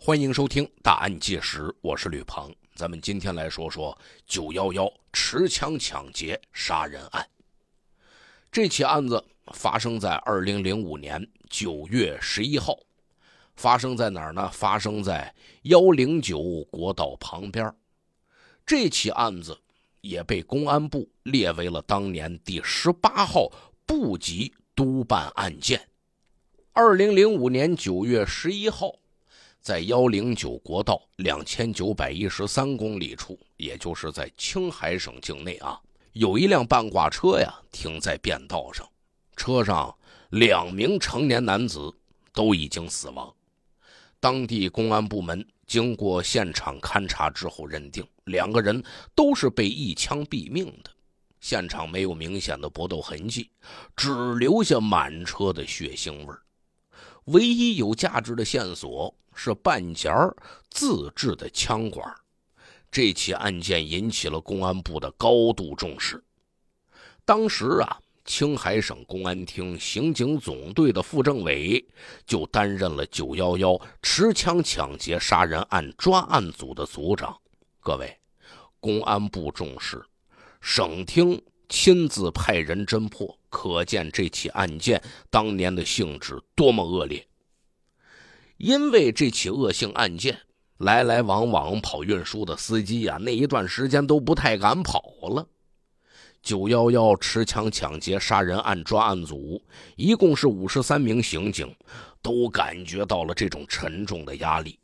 欢迎收听《大案纪实》，我是吕鹏。咱们今天来说说“九幺幺”持枪抢劫杀人案。这起案子发生在二零零五年九月十一号，发生在哪儿呢？发生在幺零九国道旁边。这起案子也被公安部列为了当年第十八号部级督办案件。二零零五年九月十一号。在幺零九国道两千九百一十三公里处，也就是在青海省境内啊，有一辆半挂车呀停在便道上，车上两名成年男子都已经死亡。当地公安部门经过现场勘查之后认定，两个人都是被一枪毙命的。现场没有明显的搏斗痕迹，只留下满车的血腥味唯一有价值的线索。是半截儿自制的枪管，这起案件引起了公安部的高度重视。当时啊，青海省公安厅刑警总队的副政委就担任了“九幺幺”持枪抢劫杀人案专案组的组长。各位，公安部重视，省厅亲自派人侦破，可见这起案件当年的性质多么恶劣。因为这起恶性案件，来来往往跑运输的司机啊，那一段时间都不太敢跑了。九幺幺持枪抢劫杀人案专案组一共是五十三名刑警，都感觉到了这种沉重的压力。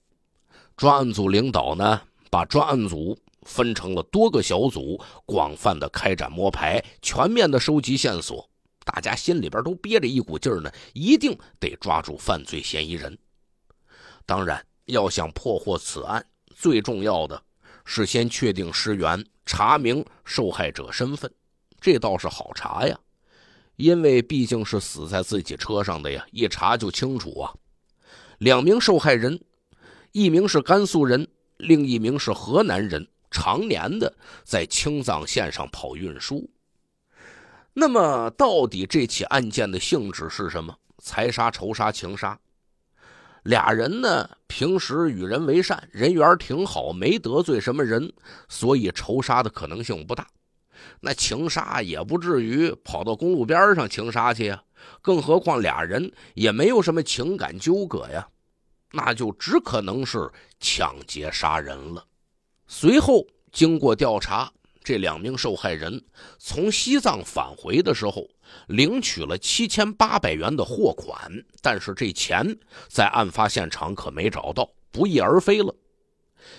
专案组领导呢，把专案组分成了多个小组，广泛的开展摸排，全面的收集线索。大家心里边都憋着一股劲儿呢，一定得抓住犯罪嫌疑人。当然，要想破获此案，最重要的，是先确定尸源，查明受害者身份。这倒是好查呀，因为毕竟是死在自己车上的呀，一查就清楚啊。两名受害人，一名是甘肃人，另一名是河南人，常年的在青藏线上跑运输。那么，到底这起案件的性质是什么？财杀、仇杀、情杀？俩人呢，平时与人为善，人缘挺好，没得罪什么人，所以仇杀的可能性不大。那情杀也不至于跑到公路边上情杀去啊，更何况俩人也没有什么情感纠葛呀，那就只可能是抢劫杀人了。随后经过调查。这两名受害人从西藏返回的时候，领取了七千八百元的货款，但是这钱在案发现场可没找到，不翼而飞了。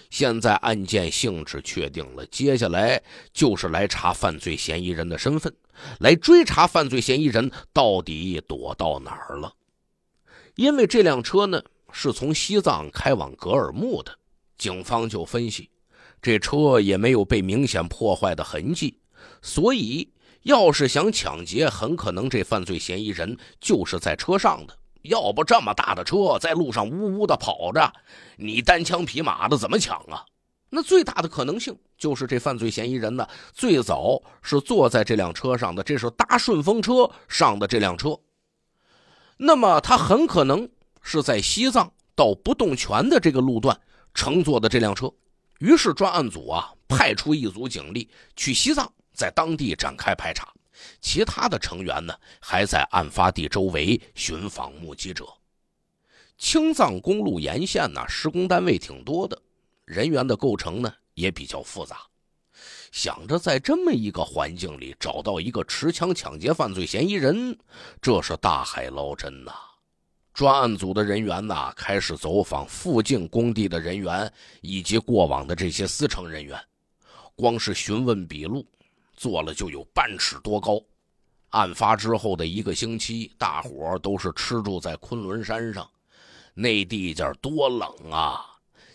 现在案件性质确定了，接下来就是来查犯罪嫌疑人的身份，来追查犯罪嫌疑人到底躲到哪儿了。因为这辆车呢是从西藏开往格尔木的，警方就分析。这车也没有被明显破坏的痕迹，所以要是想抢劫，很可能这犯罪嫌疑人就是在车上的。要不这么大的车在路上呜呜的跑着，你单枪匹马的怎么抢啊？那最大的可能性就是这犯罪嫌疑人呢最早是坐在这辆车上的，这是搭顺风车上的这辆车。那么他很可能是在西藏到不动泉的这个路段乘坐的这辆车。于是专案组啊，派出一组警力去西藏，在当地展开排查，其他的成员呢，还在案发地周围寻访目击者。青藏公路沿线呢，施工单位挺多的，人员的构成呢也比较复杂。想着在这么一个环境里找到一个持枪抢劫犯罪嫌疑人，这是大海捞针呐。专案组的人员呐，开始走访附近工地的人员以及过往的这些司乘人员，光是询问笔录，做了就有半尺多高。案发之后的一个星期，大伙都是吃住在昆仑山上，那地界多冷啊！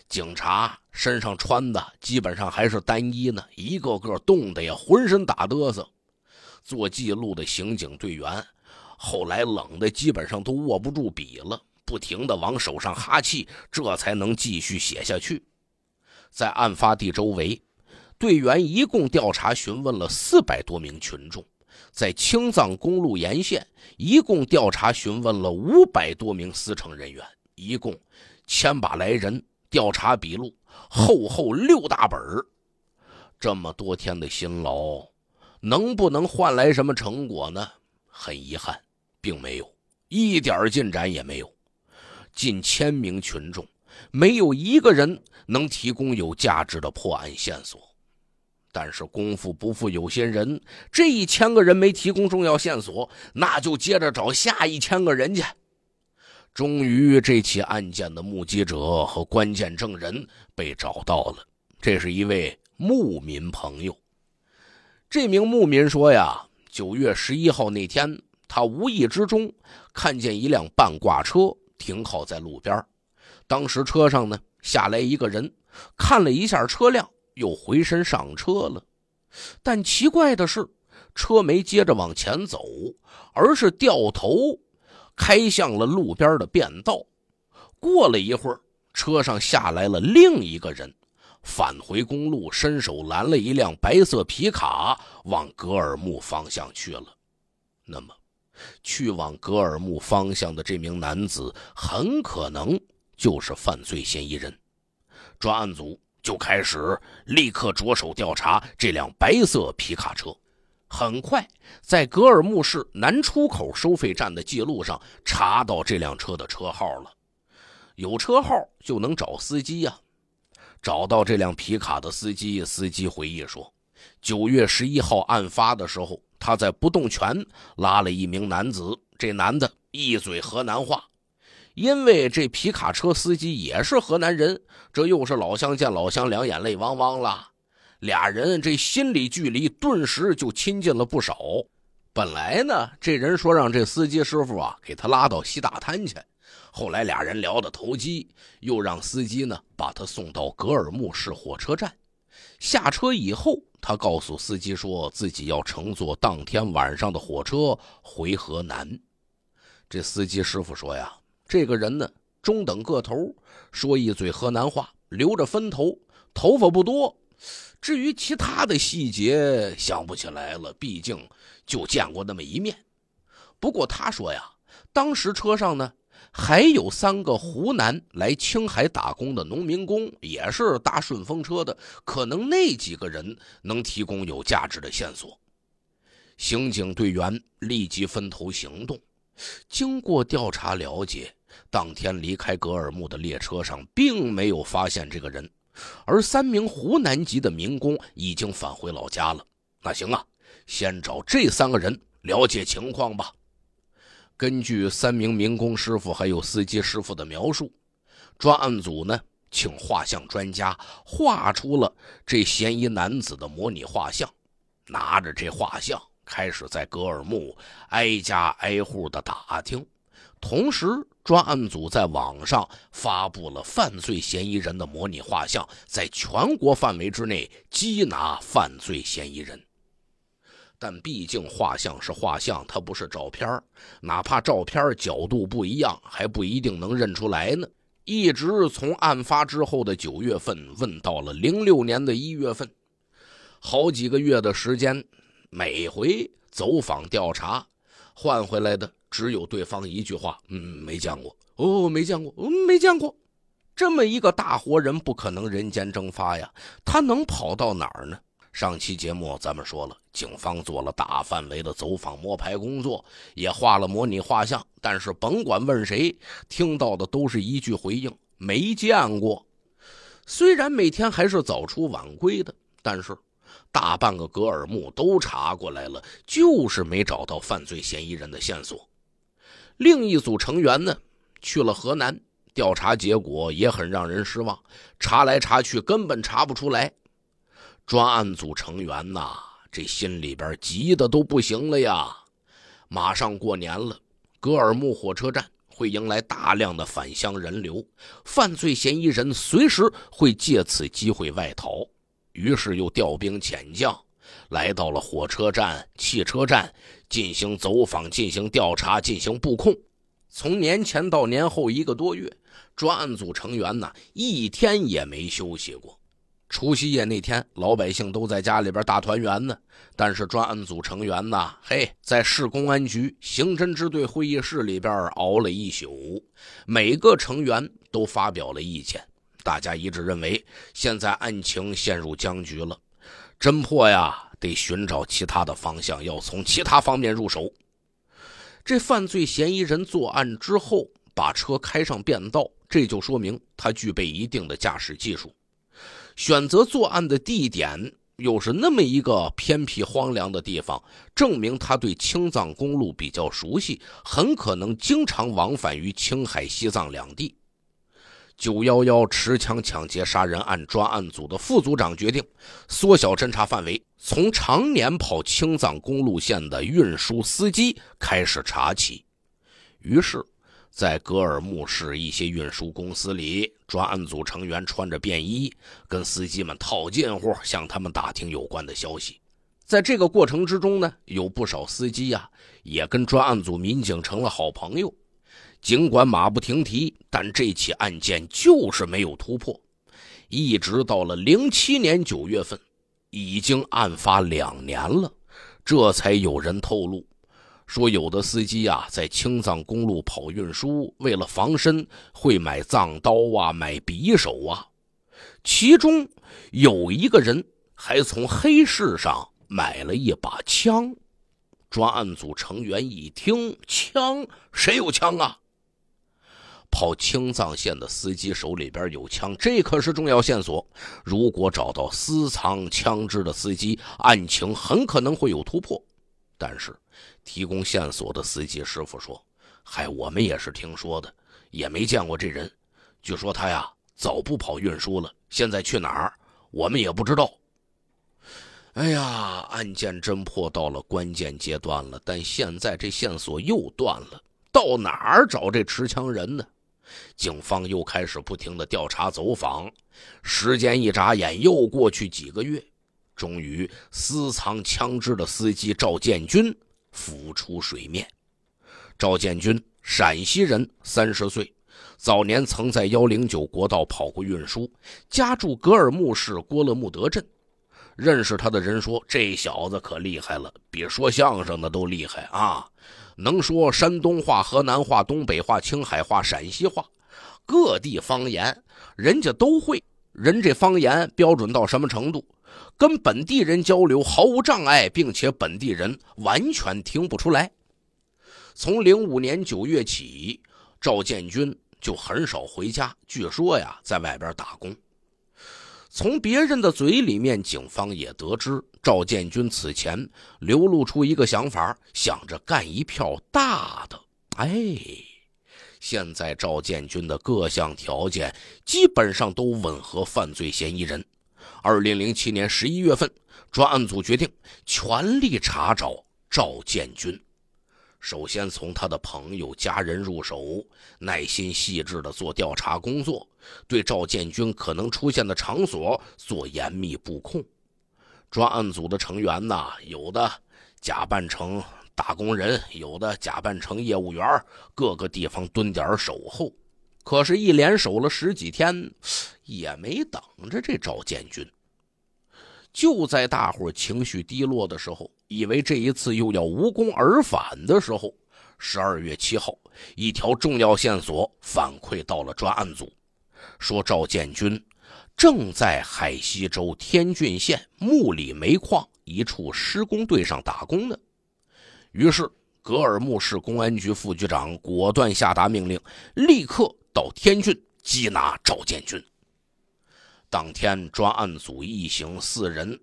警察身上穿的基本上还是单衣呢，一个个冻得呀浑身打嘚瑟。做记录的刑警队员。后来冷的基本上都握不住笔了，不停的往手上哈气，这才能继续写下去。在案发地周围，队员一共调查询问了四百多名群众；在青藏公路沿线，一共调查询问了五百多名司乘人员，一共千把来人调查笔录，厚厚六大本这么多天的辛劳，能不能换来什么成果呢？很遗憾。并没有一点进展也没有，近千名群众没有一个人能提供有价值的破案线索。但是功夫不负有心人，这一千个人没提供重要线索，那就接着找下一千个人去。终于，这起案件的目击者和关键证人被找到了。这是一位牧民朋友。这名牧民说：“呀，九月十一号那天。”他无意之中看见一辆半挂车停靠在路边，当时车上呢下来一个人，看了一下车辆，又回身上车了。但奇怪的是，车没接着往前走，而是掉头开向了路边的便道。过了一会儿，车上下来了另一个人，返回公路，伸手拦了一辆白色皮卡，往格尔木方向去了。那么。去往格尔木方向的这名男子很可能就是犯罪嫌疑人，专案组就开始立刻着手调查这辆白色皮卡车。很快，在格尔木市南出口收费站的记录上查到这辆车的车号了。有车号就能找司机呀。找到这辆皮卡的司机，司机回忆说，九月十一号案发的时候。他在不动泉拉了一名男子，这男的一嘴河南话，因为这皮卡车司机也是河南人，这又是老乡见老乡，两眼泪汪汪了，俩人这心理距离顿时就亲近了不少。本来呢，这人说让这司机师傅啊给他拉到西大滩去，后来俩人聊得投机，又让司机呢把他送到格尔木市火车站。下车以后，他告诉司机说自己要乘坐当天晚上的火车回河南。这司机师傅说呀：“这个人呢，中等个头，说一嘴河南话，留着分头，头发不多。至于其他的细节，想不起来了，毕竟就见过那么一面。不过他说呀，当时车上呢。”还有三个湖南来青海打工的农民工，也是搭顺风车的，可能那几个人能提供有价值的线索。刑警队员立即分头行动。经过调查了解，当天离开格尔木的列车上并没有发现这个人，而三名湖南籍的民工已经返回老家了。那行啊，先找这三个人了解情况吧。根据三名民工师傅还有司机师傅的描述，专案组呢请画像专家画出了这嫌疑男子的模拟画像，拿着这画像开始在格尔木挨家挨户的打听，同时专案组在网上发布了犯罪嫌疑人的模拟画像，在全国范围之内缉拿犯罪嫌疑人。但毕竟画像是画像，它不是照片哪怕照片角度不一样，还不一定能认出来呢。一直从案发之后的九月份问到了零六年的一月份，好几个月的时间，每回走访调查，换回来的只有对方一句话：“嗯，没见过哦，没见过，没见过。”这么一个大活人不可能人间蒸发呀，他能跑到哪儿呢？上期节目咱们说了，警方做了大范围的走访摸排工作，也画了模拟画像，但是甭管问谁，听到的都是一句回应：没见过。虽然每天还是早出晚归的，但是大半个格尔木都查过来了，就是没找到犯罪嫌疑人的线索。另一组成员呢，去了河南，调查结果也很让人失望，查来查去根本查不出来。专案组成员呐，这心里边急的都不行了呀！马上过年了，格尔木火车站会迎来大量的返乡人流，犯罪嫌疑人随时会借此机会外逃。于是又调兵遣将，来到了火车站、汽车站进行走访、进行调查、进行布控。从年前到年后一个多月，专案组成员呢一天也没休息过。除夕夜那天，老百姓都在家里边大团圆呢。但是专案组成员呢，嘿，在市公安局刑侦支队会议室里边熬了一宿，每个成员都发表了意见。大家一致认为，现在案情陷入僵局了，侦破呀得寻找其他的方向，要从其他方面入手。这犯罪嫌疑人作案之后把车开上便道，这就说明他具备一定的驾驶技术。选择作案的地点又是那么一个偏僻荒凉的地方，证明他对青藏公路比较熟悉，很可能经常往返于青海、西藏两地。九幺幺持枪抢劫杀人案专案组的副组长决定缩小侦查范围，从常年跑青藏公路线的运输司机开始查起。于是。在格尔木市一些运输公司里，专案组成员穿着便衣，跟司机们套近乎，向他们打听有关的消息。在这个过程之中呢，有不少司机呀，也跟专案组民警成了好朋友。尽管马不停蹄，但这起案件就是没有突破。一直到了零七年九月份，已经案发两年了，这才有人透露。说有的司机啊，在青藏公路跑运输，为了防身会买藏刀啊，买匕首啊。其中，有一个人还从黑市上买了一把枪。专案组成员一听，枪？谁有枪啊？跑青藏线的司机手里边有枪，这可是重要线索。如果找到私藏枪支的司机，案情很可能会有突破。但是。提供线索的司机师傅说：“嗨，我们也是听说的，也没见过这人。据说他呀，早不跑运输了，现在去哪儿？我们也不知道。”哎呀，案件侦破到了关键阶段了，但现在这线索又断了，到哪儿找这持枪人呢？警方又开始不停的调查走访。时间一眨眼又过去几个月，终于，私藏枪支的司机赵建军。浮出水面，赵建军，陕西人，三十岁，早年曾在幺零九国道跑过运输，家住格尔木市郭勒木德镇。认识他的人说，这小子可厉害了，比说相声的都厉害啊！能说山东话、河南话、东北话、青海话、陕西话，各地方言人家都会。人这方言标准到什么程度？跟本地人交流毫无障碍，并且本地人完全听不出来。从零五年九月起，赵建军就很少回家。据说呀，在外边打工。从别人的嘴里面，警方也得知赵建军此前流露出一个想法，想着干一票大的。哎，现在赵建军的各项条件基本上都吻合犯罪嫌疑人。二零零七年十一月份，专案组决定全力查找赵建军。首先从他的朋友、家人入手，耐心细致地做调查工作，对赵建军可能出现的场所做严密布控。专案组的成员呢，有的假扮成打工人，有的假扮成业务员，各个地方蹲点守候。可是，一连守了十几天，也没等着这赵建军。就在大伙情绪低落的时候，以为这一次又要无功而返的时候，十二月七号，一条重要线索反馈到了专案组，说赵建军正在海西州天峻县木里煤矿一处施工队上打工呢。于是，格尔木市公安局副局长果断下达命令，立刻。到天峻缉拿赵建军。当天，专案组一行四人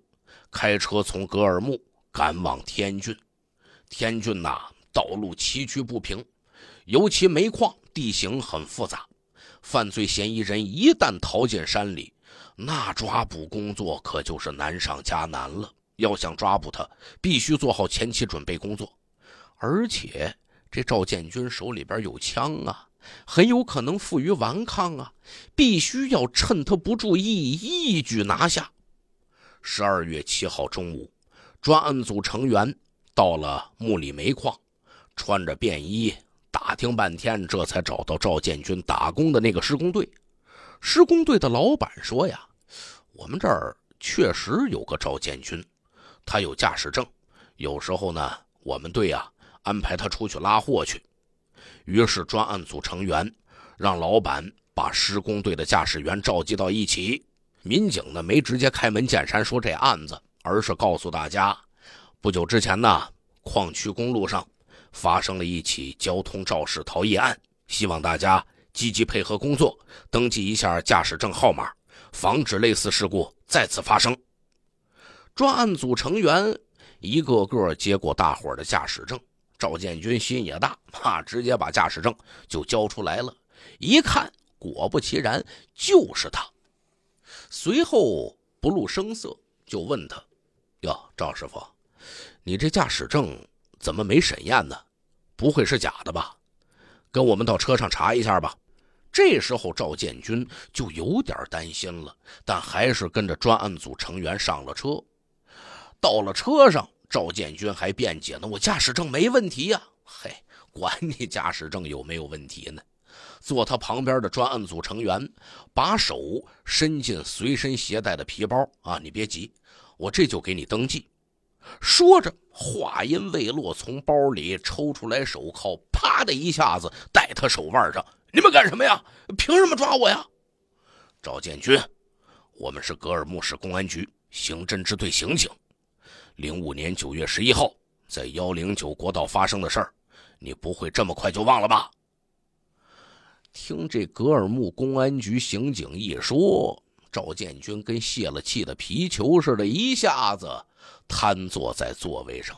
开车从格尔木赶往天峻。天峻呐，道路崎岖不平，尤其煤矿地形很复杂。犯罪嫌疑人一旦逃进山里，那抓捕工作可就是难上加难了。要想抓捕他，必须做好前期准备工作。而且，这赵建军手里边有枪啊。很有可能负隅顽抗啊！必须要趁他不注意，一举拿下。十二月七号中午，专案组成员到了木里煤矿，穿着便衣打听半天，这才找到赵建军打工的那个施工队。施工队的老板说：“呀，我们这儿确实有个赵建军，他有驾驶证，有时候呢，我们队啊安排他出去拉货去。”于是，专案组成员让老板把施工队的驾驶员召集到一起。民警呢，没直接开门见山说这案子，而是告诉大家：不久之前呢，矿区公路上发生了一起交通肇事逃逸案，希望大家积极配合工作，登记一下驾驶证号码，防止类似事故再次发生。专案组成员一个个接过大伙的驾驶证。赵建军心也大啊，直接把驾驶证就交出来了。一看，果不其然，就是他。随后不露声色，就问他：“哟，赵师傅，你这驾驶证怎么没审验呢？不会是假的吧？跟我们到车上查一下吧。”这时候赵建军就有点担心了，但还是跟着专案组成员上了车。到了车上。赵建军还辩解呢，我驾驶证没问题呀！嘿，管你驾驶证有没有问题呢？坐他旁边的专案组成员把手伸进随身携带的皮包啊！你别急，我这就给你登记。说着话音未落，从包里抽出来手铐，啪的一下子戴他手腕上。你们干什么呀？凭什么抓我呀？赵建军，我们是格尔木市公安局刑侦支队刑警。零五年九月十一号，在幺零九国道发生的事儿，你不会这么快就忘了吧？听这格尔木公安局刑警一说，赵建军跟泄了气的皮球似的，一下子瘫坐在座位上。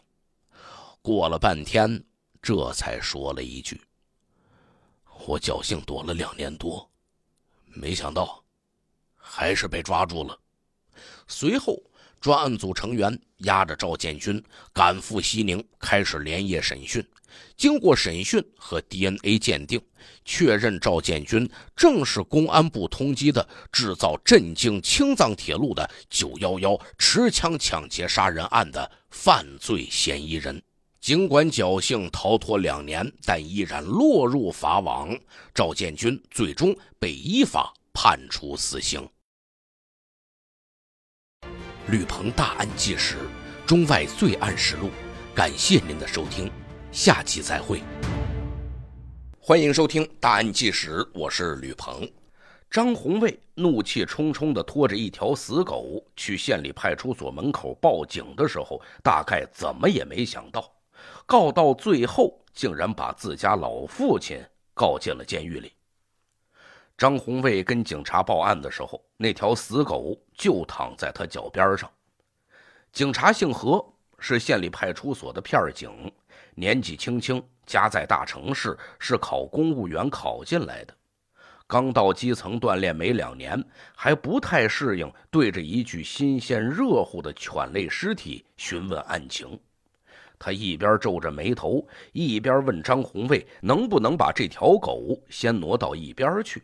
过了半天，这才说了一句：“我侥幸躲了两年多，没想到还是被抓住了。”随后。专案组成员押着赵建军赶赴西宁，开始连夜审讯。经过审讯和 DNA 鉴定，确认赵建军正是公安部通缉的制造震惊青藏铁路的“九幺幺”持枪抢劫杀人案的犯罪嫌疑人。尽管侥幸逃脱两年，但依然落入法网。赵建军最终被依法判处死刑。吕鹏大案纪实，中外罪案实录。感谢您的收听，下期再会。欢迎收听《大案纪实》，我是吕鹏。张红卫怒气冲冲地拖着一条死狗去县里派出所门口报警的时候，大概怎么也没想到，告到最后竟然把自家老父亲告进了监狱里。张红卫跟警察报案的时候，那条死狗就躺在他脚边上。警察姓何，是县里派出所的片警，年纪轻轻，家在大城市，是考公务员考进来的，刚到基层锻炼没两年，还不太适应对着一具新鲜热乎的犬类尸体询问案情。他一边皱着眉头，一边问张红卫：“能不能把这条狗先挪到一边去？”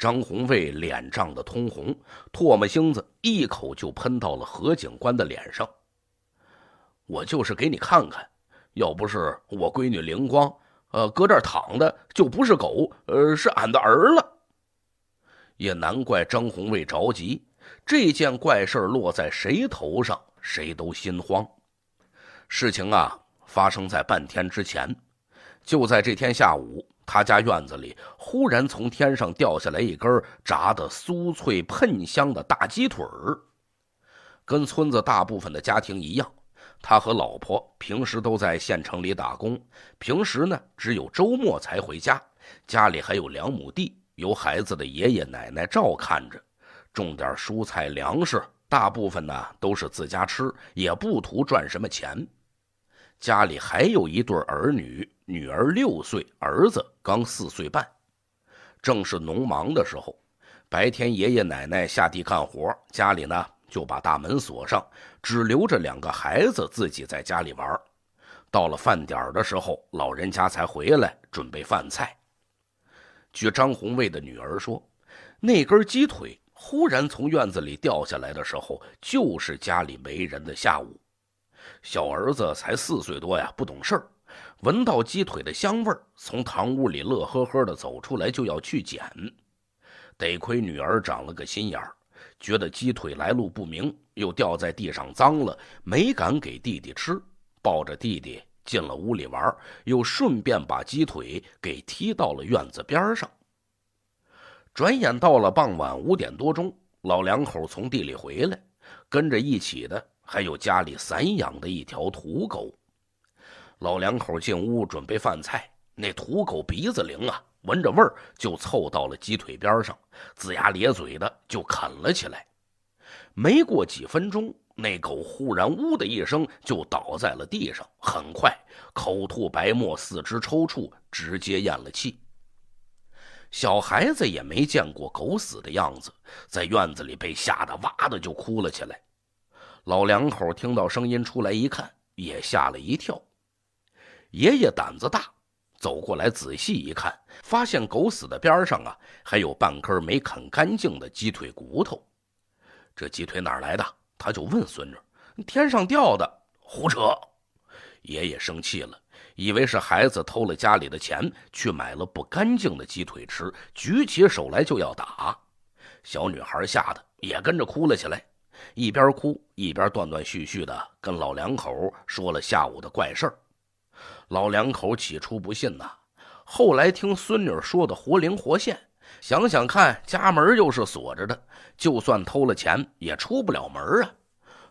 张红卫脸涨得通红，唾沫星子一口就喷到了何警官的脸上。我就是给你看看，要不是我闺女灵光，呃，搁这儿躺的就不是狗，呃，是俺的儿了。也难怪张红卫着急，这件怪事落在谁头上，谁都心慌。事情啊，发生在半天之前，就在这天下午。他家院子里忽然从天上掉下来一根炸得酥脆喷香的大鸡腿儿。跟村子大部分的家庭一样，他和老婆平时都在县城里打工，平时呢只有周末才回家。家里还有两亩地，由孩子的爷爷奶奶照看着，种点蔬菜粮食，大部分呢都是自家吃，也不图赚什么钱。家里还有一对儿女，女儿六岁，儿子刚四岁半，正是农忙的时候。白天爷爷奶奶下地干活，家里呢就把大门锁上，只留着两个孩子自己在家里玩。到了饭点的时候，老人家才回来准备饭菜。据张红卫的女儿说，那根鸡腿忽然从院子里掉下来的时候，就是家里没人的下午。小儿子才四岁多呀，不懂事儿，闻到鸡腿的香味儿，从堂屋里乐呵呵的走出来，就要去捡。得亏女儿长了个心眼儿，觉得鸡腿来路不明，又掉在地上脏了，没敢给弟弟吃，抱着弟弟进了屋里玩，又顺便把鸡腿给踢到了院子边上。转眼到了傍晚五点多钟，老两口从地里回来，跟着一起的。还有家里散养的一条土狗，老两口进屋准备饭菜，那土狗鼻子灵啊，闻着味儿就凑到了鸡腿边上，龇牙咧嘴的就啃了起来。没过几分钟，那狗忽然呜的一声就倒在了地上，很快口吐白沫，四肢抽搐，直接咽了气。小孩子也没见过狗死的样子，在院子里被吓得哇的就哭了起来。老两口听到声音出来一看，也吓了一跳。爷爷胆子大，走过来仔细一看，发现狗死的边上啊，还有半根没啃干净的鸡腿骨头。这鸡腿哪来的？他就问孙女：“天上掉的？”胡扯！爷爷生气了，以为是孩子偷了家里的钱去买了不干净的鸡腿吃，举起手来就要打。小女孩吓得也跟着哭了起来。一边哭一边断断续续的跟老两口说了下午的怪事儿，老两口起初不信呐，后来听孙女说的活灵活现，想想看，家门又是锁着的，就算偷了钱也出不了门啊，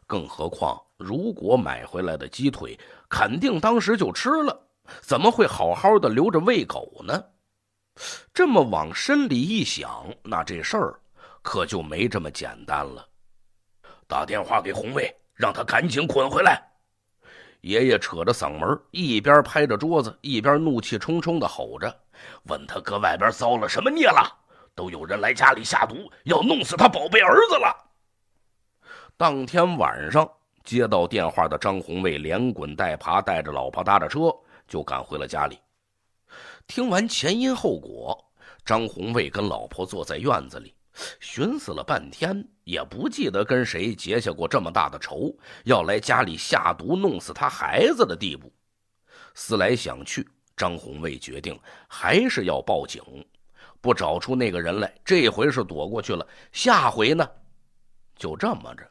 更何况如果买回来的鸡腿肯定当时就吃了，怎么会好好的留着喂狗呢？这么往深里一想，那这事儿可就没这么简单了。打电话给红卫，让他赶紧滚回来！爷爷扯着嗓门，一边拍着桌子，一边怒气冲冲的吼着，问他搁外边遭了什么孽了？都有人来家里下毒，要弄死他宝贝儿子了！当天晚上接到电话的张红卫连滚带爬，带着老婆搭着车就赶回了家里。听完前因后果，张红卫跟老婆坐在院子里。寻思了半天，也不记得跟谁结下过这么大的仇，要来家里下毒弄死他孩子的地步。思来想去，张红卫决定还是要报警，不找出那个人来，这回是躲过去了，下回呢？就这么着，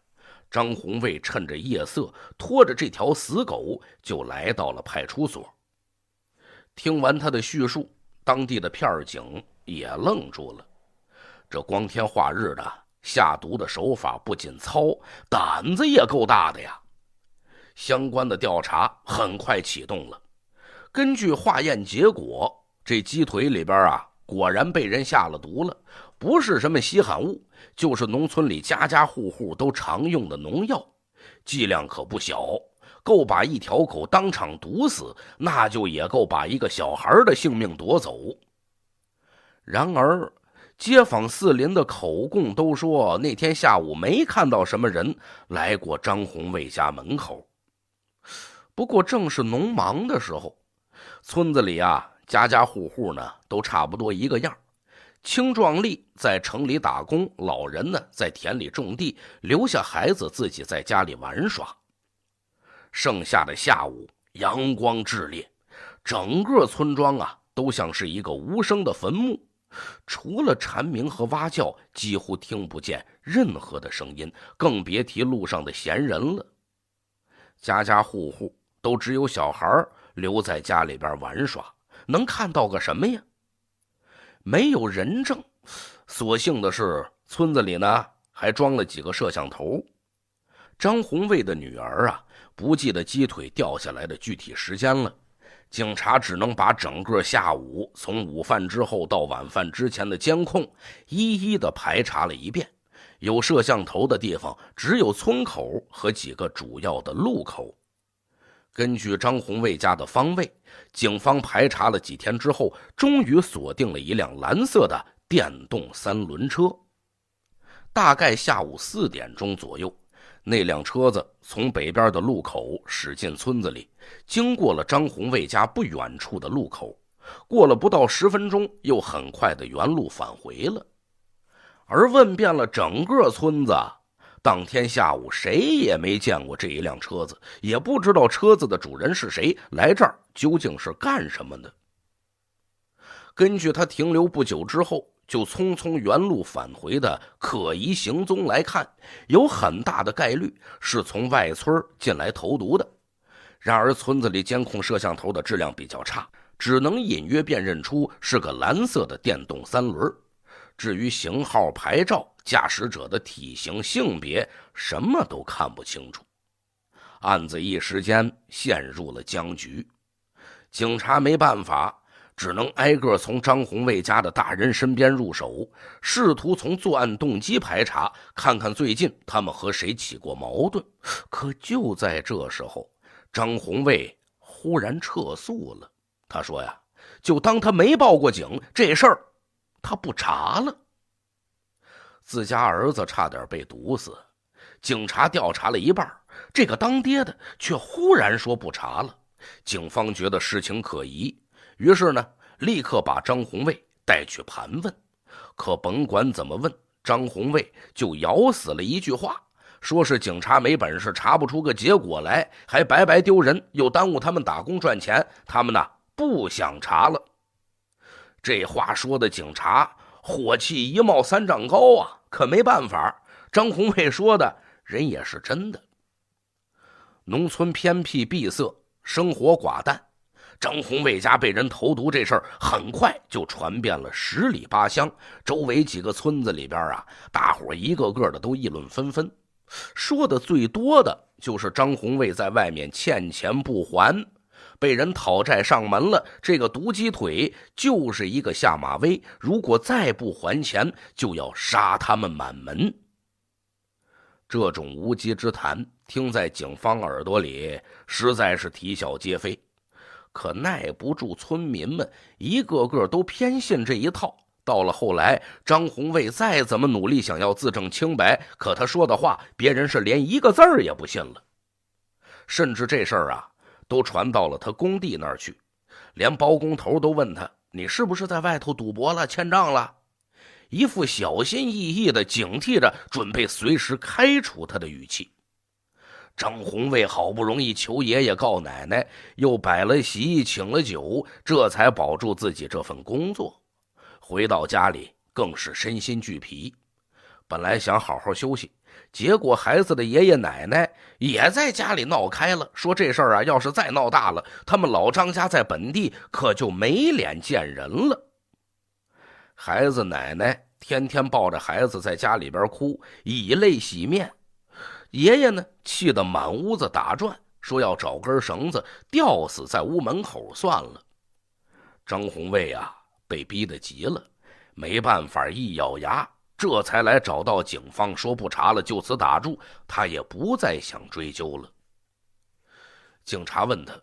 张红卫趁着夜色，拖着这条死狗就来到了派出所。听完他的叙述，当地的片警也愣住了。这光天化日的下毒的手法不仅糙，胆子也够大的呀！相关的调查很快启动了。根据化验结果，这鸡腿里边啊，果然被人下了毒了，不是什么稀罕物，就是农村里家家户户都常用的农药，剂量可不小，够把一条狗当场毒死，那就也够把一个小孩的性命夺走。然而。街坊四邻的口供都说，那天下午没看到什么人来过张红卫家门口。不过正是农忙的时候，村子里啊，家家户户呢都差不多一个样：青壮力在城里打工，老人呢在田里种地，留下孩子自己在家里玩耍。剩下的下午，阳光炽烈，整个村庄啊，都像是一个无声的坟墓。除了蝉鸣和蛙叫，几乎听不见任何的声音，更别提路上的闲人了。家家户户都只有小孩儿留在家里边玩耍，能看到个什么呀？没有人证。所幸的是，村子里呢还装了几个摄像头。张红卫的女儿啊，不记得鸡腿掉下来的具体时间了。警察只能把整个下午，从午饭之后到晚饭之前的监控，一一的排查了一遍。有摄像头的地方只有村口和几个主要的路口。根据张红卫家的方位，警方排查了几天之后，终于锁定了一辆蓝色的电动三轮车。大概下午四点钟左右。那辆车子从北边的路口驶进村子里，经过了张红卫家不远处的路口，过了不到十分钟，又很快的原路返回了。而问遍了整个村子，当天下午谁也没见过这一辆车子，也不知道车子的主人是谁，来这儿究竟是干什么的。根据他停留不久之后。就匆匆原路返回的可疑行踪来看，有很大的概率是从外村进来投毒的。然而，村子里监控摄像头的质量比较差，只能隐约辨认出是个蓝色的电动三轮。至于型号、牌照、驾驶者的体型、性别，什么都看不清楚。案子一时间陷入了僵局，警察没办法。只能挨个从张红卫家的大人身边入手，试图从作案动机排查，看看最近他们和谁起过矛盾。可就在这时候，张红卫忽然撤诉了。他说：“呀，就当他没报过警，这事儿他不查了。自家儿子差点被毒死，警察调查了一半，这个当爹的却忽然说不查了。警方觉得事情可疑。”于是呢，立刻把张红卫带去盘问。可甭管怎么问，张红卫就咬死了一句话，说是警察没本事，查不出个结果来，还白白丢人，又耽误他们打工赚钱，他们呐不想查了。这话说的，警察火气一冒三丈高啊！可没办法，张红卫说的人也是真的。农村偏僻闭塞，生活寡淡。张红卫家被人投毒这事儿，很快就传遍了十里八乡。周围几个村子里边啊，大伙一个个的都议论纷纷，说的最多的就是张红卫在外面欠钱不还，被人讨债上门了。这个毒鸡腿就是一个下马威，如果再不还钱，就要杀他们满门。这种无稽之谈，听在警方耳朵里，实在是啼笑皆非。可耐不住村民们一个个都偏信这一套，到了后来，张宏伟再怎么努力想要自证清白，可他说的话别人是连一个字儿也不信了，甚至这事儿啊都传到了他工地那儿去，连包工头都问他：“你是不是在外头赌博了，欠账了？”一副小心翼翼的、警惕着、准备随时开除他的语气。张红卫好不容易求爷爷告奶奶，又摆了席请了酒，这才保住自己这份工作。回到家里，更是身心俱疲。本来想好好休息，结果孩子的爷爷奶奶也在家里闹开了，说这事儿啊，要是再闹大了，他们老张家在本地可就没脸见人了。孩子奶奶天天抱着孩子在家里边哭，以泪洗面。爷爷呢，气得满屋子打转，说要找根绳子吊死在屋门口算了。张红卫啊，被逼得急了，没办法，一咬牙，这才来找到警方，说不查了，就此打住，他也不再想追究了。警察问他：“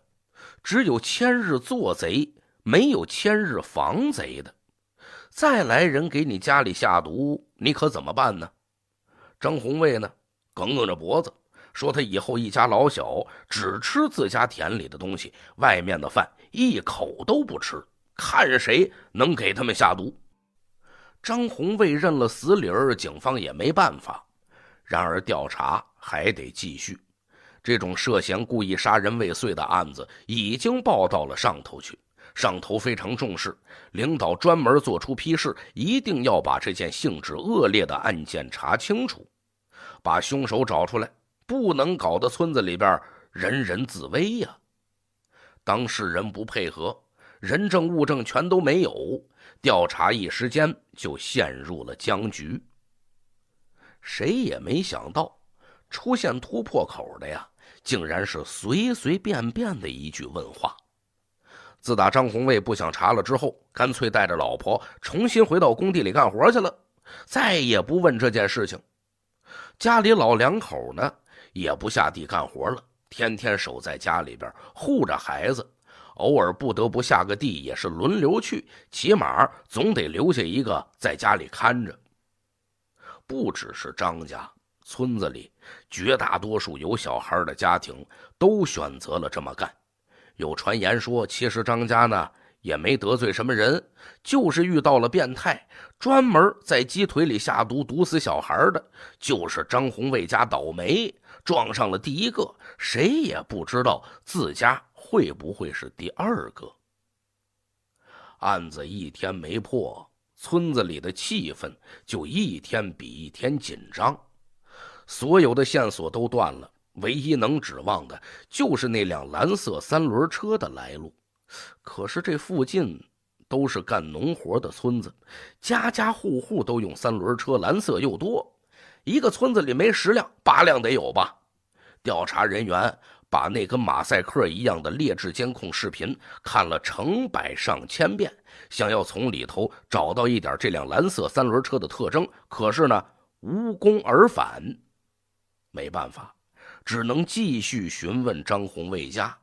只有千日做贼，没有千日防贼的，再来人给你家里下毒，你可怎么办呢？”张红卫呢？梗梗着脖子说：“他以后一家老小只吃自家田里的东西，外面的饭一口都不吃。看谁能给他们下毒。”张红卫认了死理儿，警方也没办法。然而调查还得继续。这种涉嫌故意杀人未遂的案子已经报到了上头去，上头非常重视，领导专门做出批示，一定要把这件性质恶劣的案件查清楚。把凶手找出来，不能搞得村子里边人人自危呀。当事人不配合，人证物证全都没有，调查一时间就陷入了僵局。谁也没想到，出现突破口的呀，竟然是随随便便的一句问话。自打张红卫不想查了之后，干脆带着老婆重新回到工地里干活去了，再也不问这件事情。家里老两口呢，也不下地干活了，天天守在家里边护着孩子，偶尔不得不下个地，也是轮流去，起码总得留下一个在家里看着。不只是张家村子里，绝大多数有小孩的家庭都选择了这么干。有传言说，其实张家呢。也没得罪什么人，就是遇到了变态，专门在鸡腿里下毒，毒死小孩的。就是张红卫家倒霉，撞上了第一个，谁也不知道自家会不会是第二个。案子一天没破，村子里的气氛就一天比一天紧张。所有的线索都断了，唯一能指望的就是那辆蓝色三轮车的来路。可是这附近都是干农活的村子，家家户户都用三轮车，蓝色又多，一个村子里没十辆，八辆得有吧。调查人员把那跟马赛克一样的劣质监控视频看了成百上千遍，想要从里头找到一点这辆蓝色三轮车的特征，可是呢无功而返。没办法，只能继续询问张红魏家。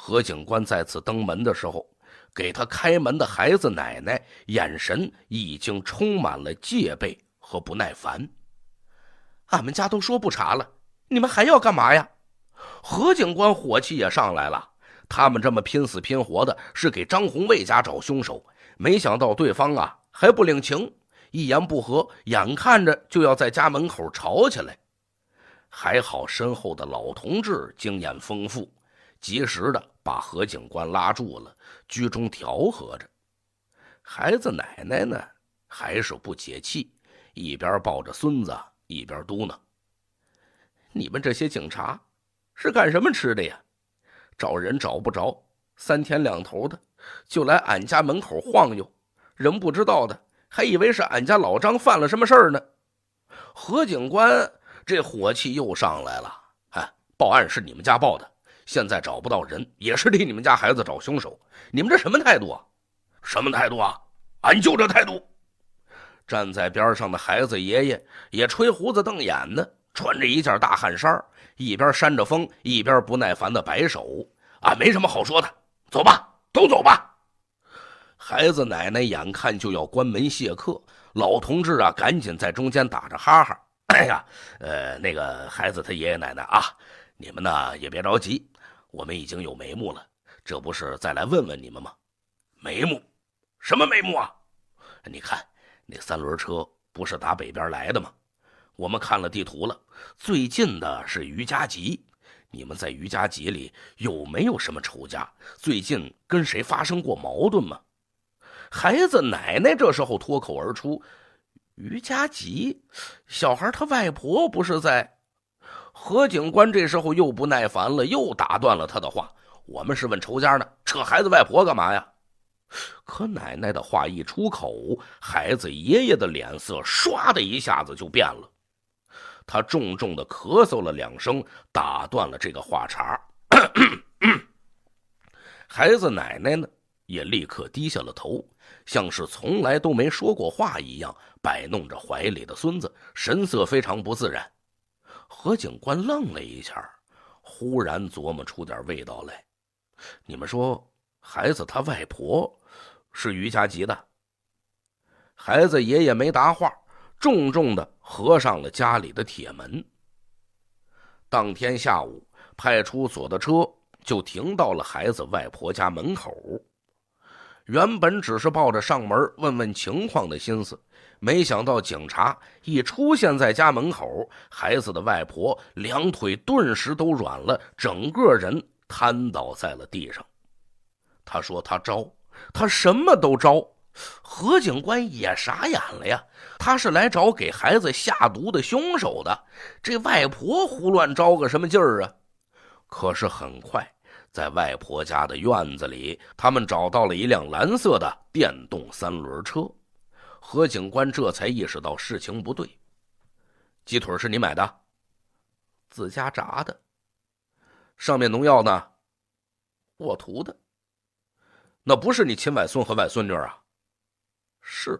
何警官再次登门的时候，给他开门的孩子奶奶眼神已经充满了戒备和不耐烦。俺们家都说不查了，你们还要干嘛呀？何警官火气也上来了。他们这么拼死拼活的是给张红卫家找凶手，没想到对方啊还不领情，一言不合，眼看着就要在家门口吵起来。还好身后的老同志经验丰富。及时的把何警官拉住了，居中调和着。孩子奶奶呢，还是不解气，一边抱着孙子，一边嘟囔：“你们这些警察是干什么吃的呀？找人找不着，三天两头的就来俺家门口晃悠，人不知道的还以为是俺家老张犯了什么事儿呢。”何警官这火气又上来了，哎，报案是你们家报的。现在找不到人，也是替你们家孩子找凶手。你们这什么态度啊？什么态度啊？俺就这态度。站在边上的孩子爷爷也吹胡子瞪眼的，穿着一件大汗衫，一边扇着风，一边不耐烦的摆手。俺没什么好说的，走吧，都走吧。孩子奶奶眼看就要关门谢客，老同志啊，赶紧在中间打着哈哈。哎呀，呃，那个孩子他爷爷奶奶啊，你们呢也别着急。我们已经有眉目了，这不是再来问问你们吗？眉目，什么眉目啊？你看那三轮车不是打北边来的吗？我们看了地图了，最近的是于家集。你们在于家集里有没有什么仇家？最近跟谁发生过矛盾吗？孩子奶奶这时候脱口而出：“于家集小孩他外婆不是在。”何警官这时候又不耐烦了，又打断了他的话：“我们是问仇家呢，扯孩子外婆干嘛呀？”可奶奶的话一出口，孩子爷爷的脸色唰的一下子就变了，他重重的咳嗽了两声，打断了这个话茬。孩子奶奶呢，也立刻低下了头，像是从来都没说过话一样，摆弄着怀里的孙子，神色非常不自然。何警官愣了一下，忽然琢磨出点味道来。你们说，孩子他外婆是于家集的？孩子爷爷没答话，重重的合上了家里的铁门。当天下午，派出所的车就停到了孩子外婆家门口。原本只是抱着上门问问情况的心思。没想到警察一出现在家门口，孩子的外婆两腿顿时都软了，整个人瘫倒在了地上。他说：“他招，他什么都招。”何警官也傻眼了呀！他是来找给孩子下毒的凶手的，这外婆胡乱招个什么劲儿啊？可是很快，在外婆家的院子里，他们找到了一辆蓝色的电动三轮车。何警官这才意识到事情不对。鸡腿是你买的，自家炸的。上面农药呢？我涂的。那不是你亲外孙和外孙女啊？是，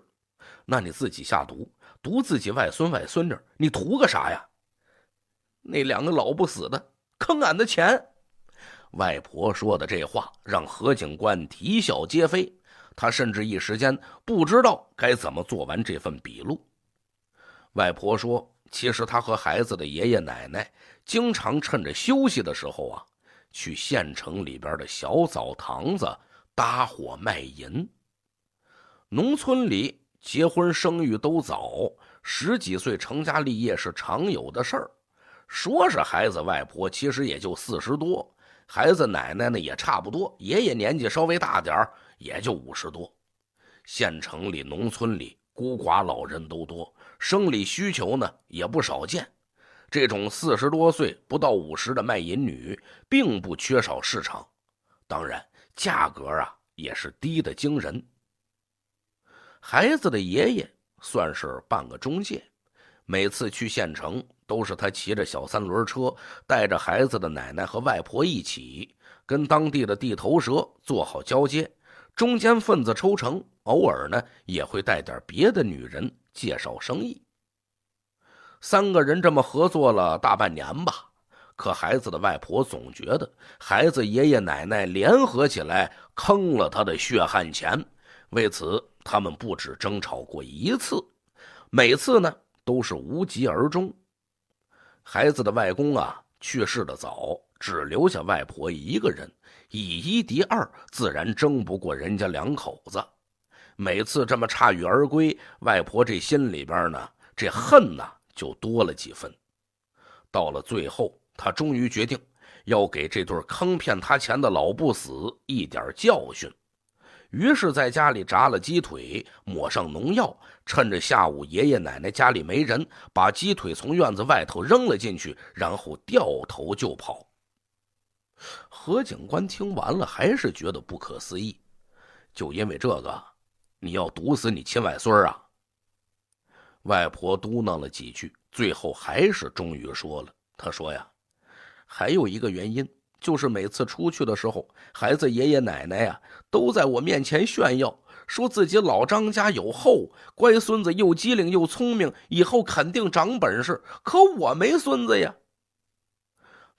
那你自己下毒，毒自己外孙外孙女，你图个啥呀？那两个老不死的坑俺的钱。外婆说的这话让何警官啼笑皆非。他甚至一时间不知道该怎么做完这份笔录。外婆说：“其实他和孩子的爷爷奶奶经常趁着休息的时候啊，去县城里边的小澡堂子搭伙卖淫。农村里结婚生育都早，十几岁成家立业是常有的事儿。说是孩子外婆其实也就四十多，孩子奶奶呢也差不多，爷爷年纪稍微大点儿。”也就五十多，县城里、农村里，孤寡老人都多，生理需求呢也不少见。这种四十多岁不到五十的卖淫女，并不缺少市场。当然，价格啊也是低得惊人。孩子的爷爷算是半个中介，每次去县城都是他骑着小三轮车，带着孩子的奶奶和外婆一起，跟当地的地头蛇做好交接。中间分子抽成，偶尔呢也会带点别的女人介绍生意。三个人这么合作了大半年吧，可孩子的外婆总觉得孩子爷爷奶奶联合起来坑了他的血汗钱，为此他们不止争吵过一次，每次呢都是无疾而终。孩子的外公啊去世的早。只留下外婆一个人，以一敌二，自然争不过人家两口子。每次这么铩羽而归，外婆这心里边呢，这恨呢就多了几分。到了最后，他终于决定要给这对坑骗他钱的老不死一点教训。于是，在家里炸了鸡腿，抹上农药，趁着下午爷爷奶奶家里没人，把鸡腿从院子外头扔了进去，然后掉头就跑。何警官听完了，还是觉得不可思议。就因为这个，你要毒死你亲外孙啊？外婆嘟囔了几句，最后还是终于说了：“他说呀，还有一个原因，就是每次出去的时候，孩子爷爷奶奶呀都在我面前炫耀，说自己老张家有后，乖孙子又机灵又聪明，以后肯定长本事。可我没孙子呀。”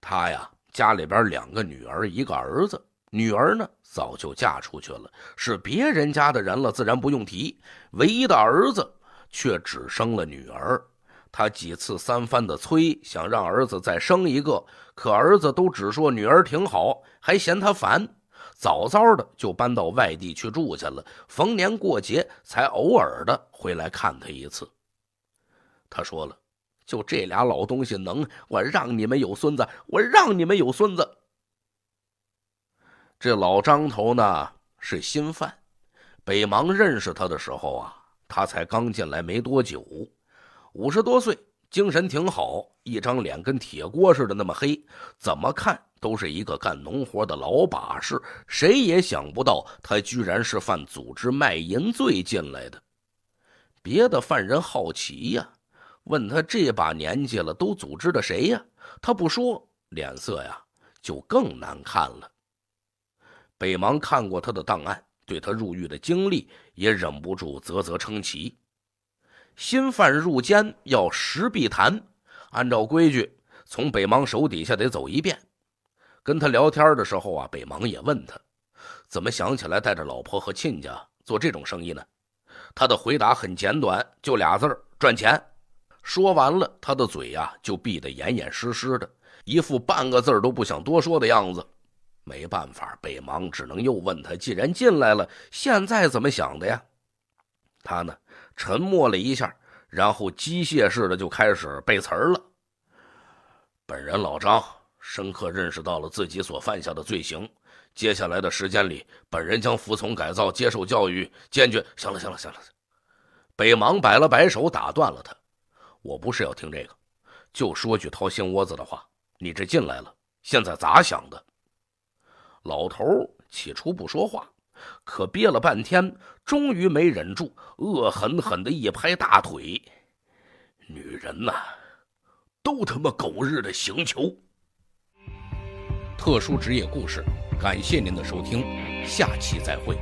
他呀。家里边两个女儿，一个儿子。女儿呢早就嫁出去了，是别人家的人了，自然不用提。唯一的儿子却只生了女儿。他几次三番的催，想让儿子再生一个，可儿子都只说女儿挺好，还嫌他烦，早早的就搬到外地去住去了。逢年过节才偶尔的回来看他一次。他说了。就这俩老东西能，我让你们有孙子，我让你们有孙子。这老张头呢是新犯，北芒认识他的时候啊，他才刚进来没多久，五十多岁，精神挺好，一张脸跟铁锅似的那么黑，怎么看都是一个干农活的老把式，谁也想不到他居然是犯组织卖淫罪进来的。别的犯人好奇呀。问他这把年纪了都组织的谁呀？他不说，脸色呀就更难看了。北芒看过他的档案，对他入狱的经历也忍不住啧啧称奇。新犯入监要十必谈，按照规矩，从北芒手底下得走一遍。跟他聊天的时候啊，北芒也问他，怎么想起来带着老婆和亲家做这种生意呢？他的回答很简短，就俩字儿：赚钱。说完了，他的嘴呀就闭得严严实实的，一副半个字都不想多说的样子。没办法，北芒只能又问他：“既然进来了，现在怎么想的呀？”他呢，沉默了一下，然后机械似的就开始背词儿了。“本人老张，深刻认识到了自己所犯下的罪行，接下来的时间里，本人将服从改造，接受教育，坚决……行了，行了，行了。”北芒摆了摆手，打断了他。我不是要听这个，就说句掏心窝子的话，你这进来了，现在咋想的？老头起初不说话，可憋了半天，终于没忍住，恶狠狠地一拍大腿：“女人呐，都他妈狗日的行球！”特殊职业故事，感谢您的收听，下期再会。